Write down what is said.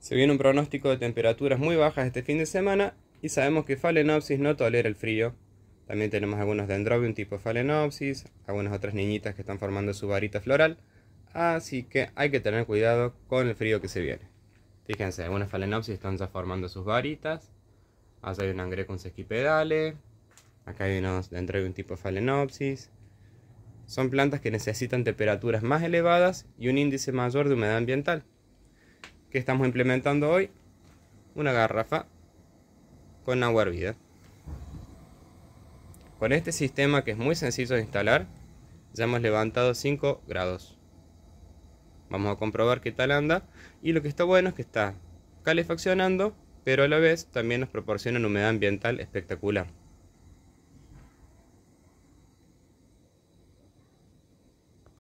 Se viene un pronóstico de temperaturas muy bajas este fin de semana y sabemos que Phalaenopsis no tolera el frío. También tenemos algunos dendrobium tipo Phalaenopsis, algunas otras niñitas que están formando su varita floral, así que hay que tener cuidado con el frío que se viene. Fíjense, algunas Phalaenopsis están ya formando sus varitas. Allá hay un con Sesquipedale. acá hay unos dendrobium tipo Phalaenopsis. Son plantas que necesitan temperaturas más elevadas y un índice mayor de humedad ambiental que estamos implementando hoy una garrafa con agua hervida. Con este sistema que es muy sencillo de instalar, ya hemos levantado 5 grados. Vamos a comprobar qué tal anda. Y lo que está bueno es que está calefaccionando, pero a la vez también nos proporciona una humedad ambiental espectacular.